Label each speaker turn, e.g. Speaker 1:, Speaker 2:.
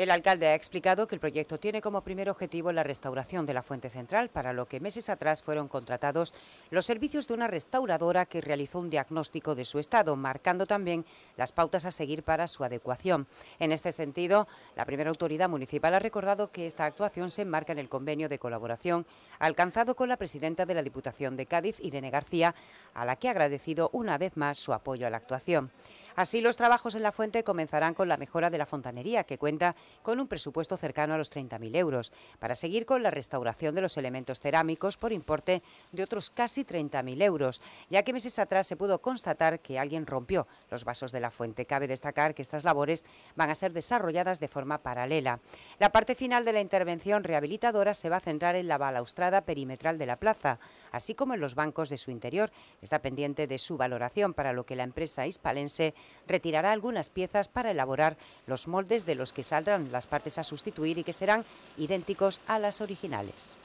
Speaker 1: El alcalde ha explicado que el proyecto tiene como primer objetivo la restauración de la fuente central, para lo que meses atrás fueron contratados los servicios de una restauradora que realizó un diagnóstico de su estado, marcando también las pautas a seguir para su adecuación. En este sentido, la primera autoridad municipal ha recordado que esta actuación se enmarca en el convenio de colaboración alcanzado con la presidenta de la Diputación de Cádiz, Irene García, a la que ha agradecido una vez más su apoyo a la actuación. Así, los trabajos en la fuente comenzarán con la mejora de la fontanería, que cuenta con un presupuesto cercano a los 30.000 euros, para seguir con la restauración de los elementos cerámicos por importe de otros casi 30.000 euros, ya que meses atrás se pudo constatar que alguien rompió los vasos de la fuente. Cabe destacar que estas labores van a ser desarrolladas de forma paralela. La parte final de la intervención rehabilitadora se va a centrar en la balaustrada perimetral de la plaza, así como en los bancos de su interior, Está pendiente de su valoración, para lo que la empresa hispalense retirará algunas piezas para elaborar los moldes de los que saldrán las partes a sustituir y que serán idénticos a las originales.